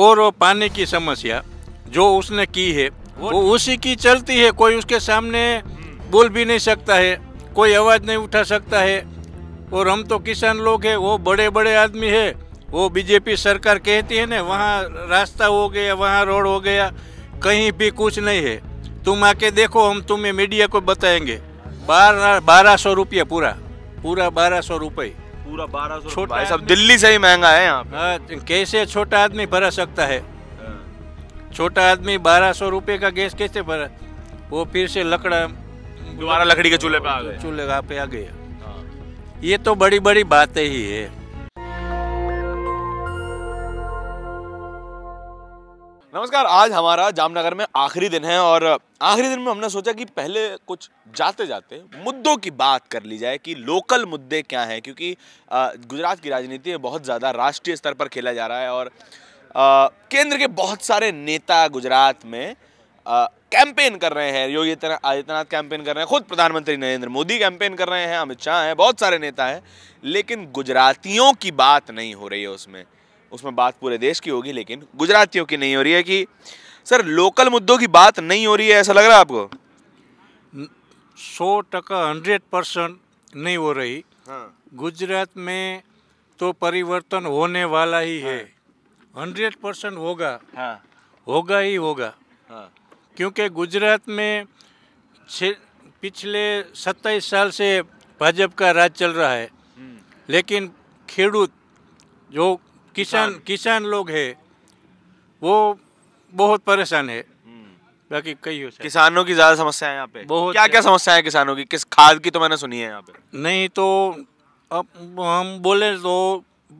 और वो पानी की समस्या जो उसने की है वो उसी की चलती है कोई उसके सामने बोल भी नहीं सकता है कोई आवाज़ नहीं उठा सकता है और हम तो किसान लोग हैं वो बड़े बड़े आदमी है वो बीजेपी सरकार कहती है ना वहाँ रास्ता हो गया वहाँ रोड हो गया कहीं भी कुछ नहीं है तुम आके देखो हम तुम्हें मीडिया को बताएंगे बारह बारह सौ रुपये पूरा पूरा बारह सौ रुपये पूरा बारह सौ भाई सब दिल्ली से ही महंगा है यहाँ हाँ, तो कैसे छोटा आदमी भरा सकता है हाँ। छोटा आदमी बारह सौ रुपये का गैस कैसे भरा वो फिर से लकड़ा दोबारा लकड़ी के चूल्हे पे आ गए चूल्हे पे आ गए हाँ। ये तो बड़ी बड़ी बातें ही है नमस्कार आज हमारा जामनगर में आखिरी दिन है और आखिरी दिन में हमने सोचा कि पहले कुछ जाते जाते मुद्दों की बात कर ली जाए कि लोकल मुद्दे क्या हैं क्योंकि गुजरात की राजनीति में बहुत ज़्यादा राष्ट्रीय स्तर पर खेला जा रहा है और केंद्र के बहुत सारे नेता गुजरात में कैंपेन कर रहे हैं योगी आदित्यनाथ कैंपेन कर रहे हैं खुद प्रधानमंत्री नरेंद्र मोदी कैंपेन कर रहे हैं अमित शाह हैं बहुत सारे नेता हैं लेकिन गुजरातियों की बात नहीं हो रही है उसमें उसमें बात पूरे देश की होगी लेकिन गुजरातियों की नहीं हो रही है कि सर लोकल मुद्दों की बात नहीं हो रही है ऐसा लग रहा है आपको सौ टका हंड्रेड परसेंट नहीं हो रही हाँ। गुजरात में तो परिवर्तन होने वाला ही है हाँ। हंड्रेड परसेंट होगा हाँ। होगा ही होगा हाँ। क्योंकि गुजरात में पिछले सत्ताईस साल से भाजपा का राज चल रहा है हम्म। लेकिन खेडूत जो किसान किसान लोग है वो बहुत परेशान है हम्म। बाकी कई हो किसानों की ज़्यादा समस्या है यहाँ पे बहुत क्या क्या समस्या है किसानों की किस खाद की तो मैंने सुनी है यहाँ पे नहीं तो अब हम बोले तो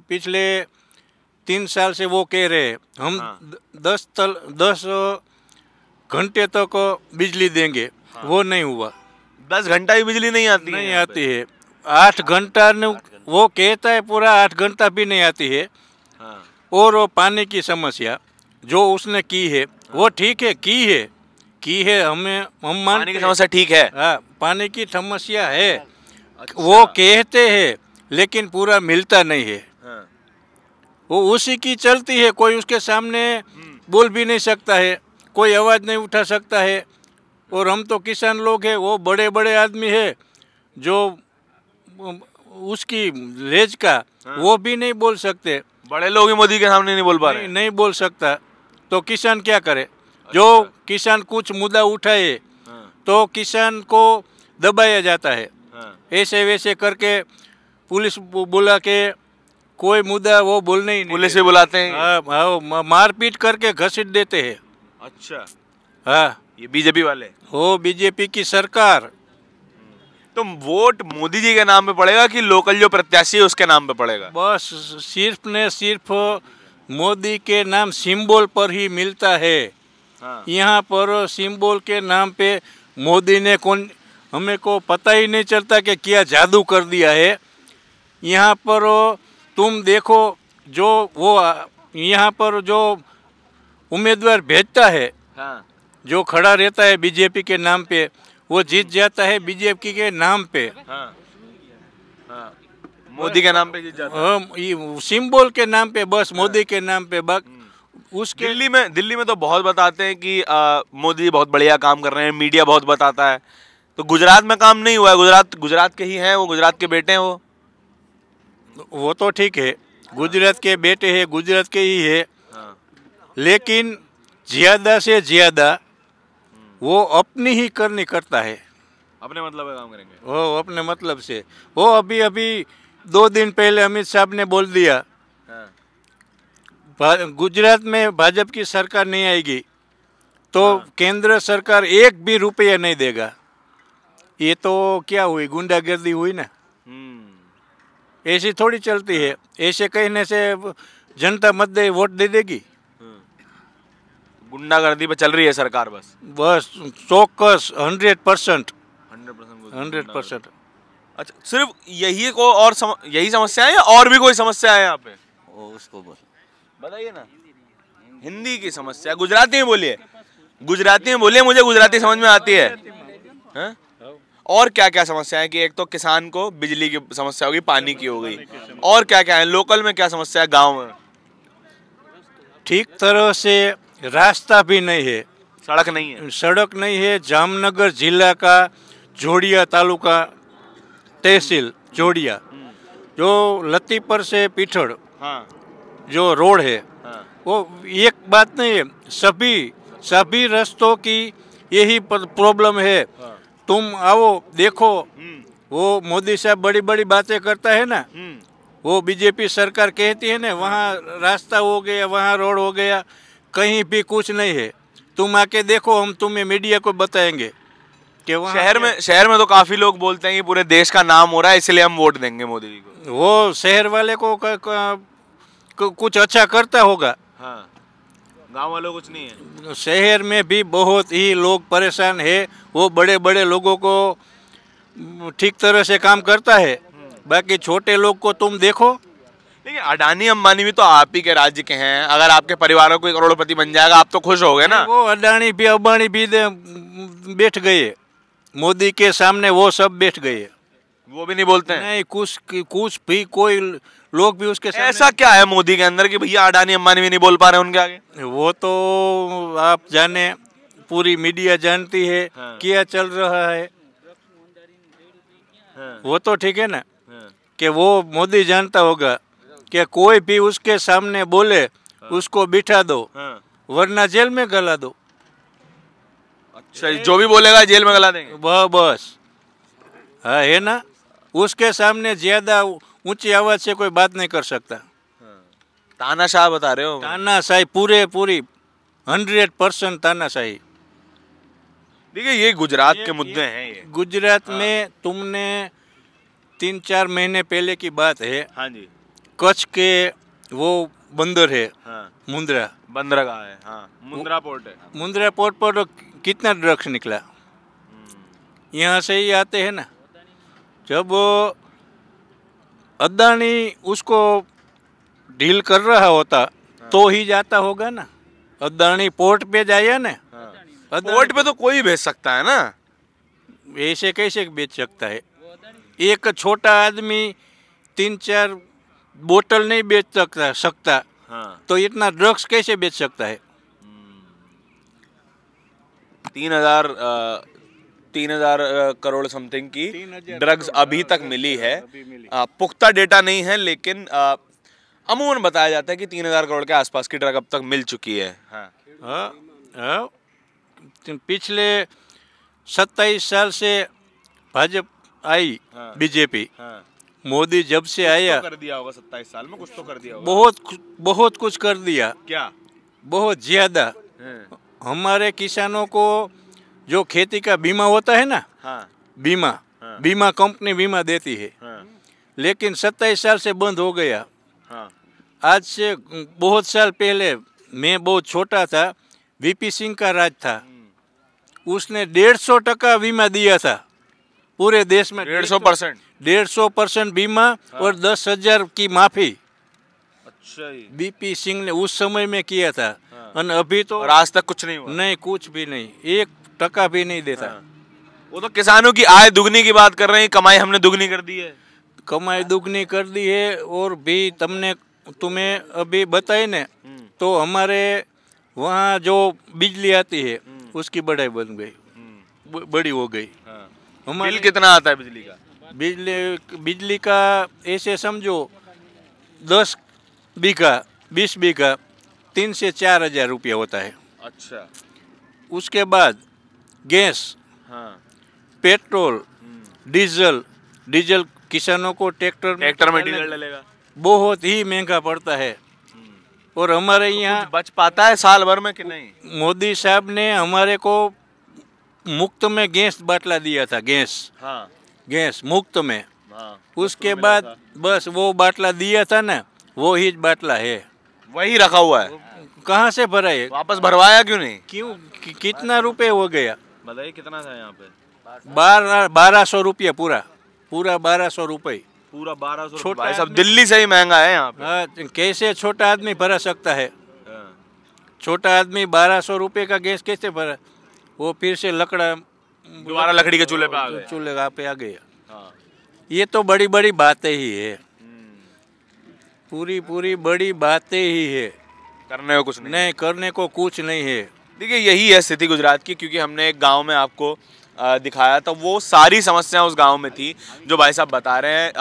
पिछले तीन साल से वो कह रहे हम हाँ। दस तल दस घंटे तक तो बिजली देंगे हाँ। वो नहीं हुआ दस घंटा भी बिजली नहीं आती नहीं है आती है आठ घंटा वो कहता है पूरा आठ घंटा भी नहीं आती है और वो पानी की समस्या जो उसने की है वो ठीक है की है की है हमें हम मान पानी की समस्या ठीक है हाँ पानी की समस्या है अच्छा। वो कहते हैं लेकिन पूरा मिलता नहीं है हाँ। वो उसी की चलती है कोई उसके सामने हम्म। बोल भी नहीं सकता है कोई आवाज़ नहीं उठा सकता है और हम तो किसान लोग हैं वो बड़े बड़े आदमी है जो उसकी लेज का हाँ। वो भी नहीं बोल सकते बड़े लोग ही मोदी के सामने नहीं बोल पा रहे नहीं बोल सकता तो किसान क्या करे अच्छा। जो किसान कुछ मुद्दा उठाए हाँ। तो किसान को दबाया जाता है हाँ। ऐसे वैसे करके पुलिस बोला के कोई मुद्दा वो बोलने ही नहीं पुलिस ही बुलाते हैं हाँ, हाँ, मारपीट करके घसीट देते हैं अच्छा हाँ ये बीजेपी वाले हो बीजेपी की सरकार तो वोट मोदी जी के नाम पे पड़ेगा कि लोकल जो प्रत्याशी है उसके नाम पे पड़ेगा बस सिर्फ ने सिर्फ मोदी के नाम सिंबल पर ही मिलता है हाँ। यहाँ पर सिंबल के नाम पे मोदी ने कौन हमें को पता ही नहीं चलता कि क्या जादू कर दिया है यहाँ पर तुम देखो जो वो यहाँ पर जो उम्मीदवार भेजता है हाँ। जो खड़ा रहता है बीजेपी के नाम पे वो जीत जाता है बीजेपी के नाम पे हाँ। हाँ। मोदी के नाम पे जीत जाता है सिंबल के नाम पे बस हाँ। मोदी के नाम पे बस हम्म। उसके दिल्ली में दिल्ली में तो बहुत बताते हैं कि मोदी बहुत बढ़िया काम कर रहे हैं मीडिया बहुत बताता है तो गुजरात में काम नहीं हुआ है गुजरात गुजरात के ही हैं वो गुजरात के बेटे हैं वो वो तो ठीक है गुजरात के बेटे हैं गुजरात के ही है लेकिन ज़्यादा से ज़्यादा वो अपनी ही करनी करता है अपने मतलब काम करेंगे वो अपने मतलब से वो अभी अभी दो दिन पहले अमित साहब ने बोल दिया हाँ। गुजरात में भाजपा की सरकार नहीं आएगी तो हाँ। केंद्र सरकार एक भी रुपया नहीं देगा ये तो क्या हुई गुंडागर्दी हुई ना हम्म। ऐसी थोड़ी चलती है हाँ। ऐसे कहने से जनता मत दे वोट दे देगी गुंडागर्दी पे चल रही है सरकार बस बस चौकस हंड्रेड परसेंट हंड्रेड परसेंट अच्छा सिर्फ यही को और सम, यही समस्या है या और भी कोई समस्या है यहाँ पे ओ, उसको बोल बताइए ना हिंदी की समस्या गुजराती में बोलिए गुजराती में बोलिए मुझे गुजराती समझ में आती है हाँ? और क्या क्या समस्या है कि एक तो किसान को बिजली की समस्या होगी पानी की हो गई और क्या क्या है लोकल में क्या समस्या है गांव में ठीक तरह से रास्ता भी नहीं है सड़क नहीं है सड़क नहीं है जामनगर जिला का जोड़िया तालुका तहसील जोड़िया हम्म। जो लतीपर से पीठड़ हाँ। जो रोड है हाँ। वो एक बात नहीं है सभी सभी रस्तों की यही प्रॉब्लम है हाँ। तुम आओ देखो हम्म। वो मोदी साहब बड़ी बड़ी बातें करता है ना हम्म। वो बीजेपी सरकार कहती है ना वहाँ रास्ता हो गया वहाँ रोड हो गया कहीं भी कुछ नहीं है तुम आके देखो हम तुम्हें मीडिया को बताएंगे कि वहाँ शहर में शहर में तो काफी लोग बोलते हैं कि पूरे देश का नाम हो रहा है इसलिए हम वोट देंगे मोदी जी को वो शहर वाले को क, क, क, कुछ अच्छा करता होगा हाँ गाँव वालों कुछ नहीं है शहर में भी बहुत ही लोग परेशान है वो बड़े बड़े लोगों को ठीक तरह से काम करता है हम्म। बाकी छोटे लोग को तुम देखो लेकिन अडानी अंबानी भी तो आप ही के राज्य के हैं अगर आपके परिवारों को करोड़पति बन जाएगा आप तो खुश हो गए ना वो अडानी भी अंबानी भी बैठ गए मोदी के सामने वो सब बैठ गए वो भी नहीं बोलते हैं नहीं कुछ कुछ भी कोई लोग भी उसके सामने ऐसा क्या है मोदी के अंदर कि भैया अडानी अम्बानी भी नहीं बोल पा रहे उनके आगे वो तो आप जाने पूरी मीडिया जानती है हाँ। क्या चल रहा है हाँ। वो तो ठीक है ना हाँ। कि वो मोदी जानता होगा कि कोई भी उसके सामने बोले हाँ। उसको बिठा दो हाँ। वरना जेल में गला दो अच्छा जो भी बोलेगा जेल में गला देंगे बस बस हाँ है ना उसके सामने ज्यादा ऊंची आवाज से कोई बात नहीं कर सकता तानाशाह बता रहे हो तानाशाही पूरे पूरी हंड्रेड परसेंट तानाशाही देखिए ये गुजरात ये, के मुद्दे हैं ये गुजरात हाँ। में तुमने तीन चार महीने पहले की बात है हाँ जी कच्छ के वो बंदर है हाँ। मुंद्रा बंदरा का है हाँ। मुंद्रा पोर्ट है मुंद्रा पोर्ट पर कितना ड्रग्स निकला हम्म। यहाँ से ही आते हैं ना जब अद्दानी उसको डील कर रहा होता हाँ। तो ही जाता होगा ना अद्दानी पोर्ट पे जाया ना हाँ। पोर्ट पे तो कोई भेज सकता है ना ऐसे कैसे बेच सकता है एक छोटा आदमी तीन चार बोतल नहीं बेच सकता सकता हाँ। तो इतना ड्रग्स कैसे बेच सकता है तीन हजार तीन हजार करोड़ समथिंग की ड्रग्स अभी तक मिली है पुख्ता डेटा नहीं है लेकिन अमूमन बताया जाता है कि तीन हजार करोड़ के आसपास की ड्रग अब तक मिल चुकी है हाँ। पिछले सत्ताईस साल से भाजपा आई बीजेपी हाँ। मोदी जब से तो आया तो कर दिया होगा सत्ताईस साल में कुछ तो कर दिया होगा बहुत बहुत कुछ कर दिया क्या बहुत ज्यादा हाँ। हमारे किसानों को जो खेती का बीमा होता है ना हाँ। बीमा हाँ। बीमा कंपनी बीमा देती है हाँ। लेकिन सत्ताईस साल से बंद हो गया हाँ। आज से बहुत साल पहले मैं बहुत छोटा था वीपी सिंह का राज था हम्म। उसने डेढ़ सौ टका बीमा दिया था पूरे देश में डेढ़ सौ परसेंट डेढ़ सौ परसेंट बीमा हाँ। और दस हजार की माफी अच्छा बीपी सिंह ने उस समय में किया था और हाँ। अभी तो आज तक कुछ नहीं हुआ नहीं कुछ भी नहीं एक टका भी नहीं देता हाँ। वो तो किसानों की आय दुगनी की बात कर रहे हैं कमाई हमने दुगनी कर दी है कमाई दुगनी कर दी है और भी तुमने तुम्हें अभी बताए ने हम्म। तो हमारे वहाँ जो बिजली आती है हम्म। उसकी बढ़ाई बन गई हम्म। बड़ी हो गई हाँ। बिल कितना आता है बिजली का बिजली बिजली का ऐसे समझो दस बीघा बीस बीघा तीन से चार हजार रुपया होता है अच्छा उसके बाद गैस हाँ पेट्रोल हम्म। डीजल डीजल किसानों को ट्रैक्टर ट्रैक्टर में डीजल डलेगा बहुत ही महंगा पड़ता है हम्म। और हमारे तो यहाँ बच पाता है साल भर में कि नहीं मोदी साहब ने हमारे को मुक्त में गैस बाटला दिया था गैस हाँ गैस मुक्त में हाँ, उसके बाद बस वो बाटला दिया था ना वो ही बाटला है वही रखा हुआ है कहाँ से भरा है वापस भरवाया क्यों नहीं क्यों कि, कितना रुपए हो गया बताइए कितना था यहाँ पे बारह बारह सौ रुपया पूरा पूरा बारह सौ रुपये पूरा बारह सौ छोटा सब दिल्ली से ही महंगा है यहाँ हाँ, तो कैसे छोटा आदमी भरा सकता है हाँ। छोटा आदमी बारह सौ रुपये का गैस कैसे भरा वो फिर से लकड़ा दोबारा लकड़ी के चूल्हे पे आ गए चूल्हे पे आ गया हाँ। ये तो बड़ी बड़ी बातें ही है हम्म। पूरी पूरी बड़ी बातें ही है करने को कुछ नहीं नहीं करने को कुछ नहीं है देखिए यही है स्थिति गुजरात की क्योंकि हमने एक गांव में आपको दिखाया था वो सारी समस्याएं उस गांव में थी जो भाई साहब बता रहे हैं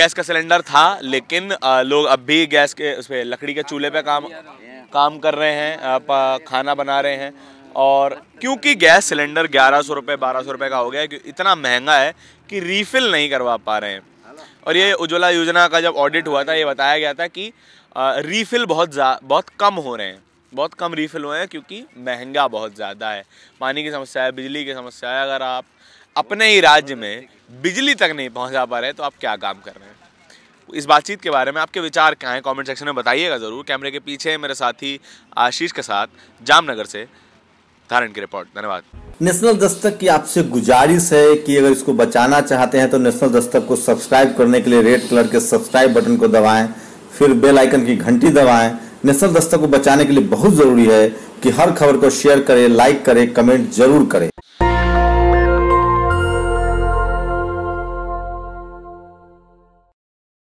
गैस का सिलेंडर था लेकिन लोग अब भी गैस के उस पर लकड़ी के चूल्हे पे काम काम कर रहे हैं खाना बना रहे हैं और क्योंकि गैस सिलेंडर ग्यारह सौ रुपये बारह सौ रुपये का हो गया है इतना महंगा है कि रीफिल नहीं करवा पा रहे हैं और ये उज्ज्वला योजना का जब ऑडिट हुआ था ये बताया गया था कि रीफिल बहुत बहुत कम हो रहे हैं बहुत कम रीफिल हुए हैं क्योंकि महंगा बहुत ज़्यादा है पानी की समस्या है बिजली की समस्या है अगर आप अपने ही राज्य में बिजली तक नहीं पहुंचा पा रहे तो आप क्या काम कर रहे हैं इस बातचीत के बारे में आपके विचार क्या हैं कमेंट सेक्शन में बताइएगा ज़रूर कैमरे के पीछे मेरे साथी आशीष के साथ जामनगर से धारण की रिपोर्ट धन्यवाद नेशनल दस्तक की आपसे गुजारिश है कि अगर इसको बचाना चाहते हैं तो नेशनल दस्तक को सब्सक्राइब करने के लिए रेड कलर के सब्सक्राइब बटन को दबाएं फिर बेल आइकन की घंटी दबाएं नेशनल दस्तक को बचाने के लिए बहुत ज़रूरी है कि हर खबर को शेयर करें लाइक करें कमेंट जरूर करें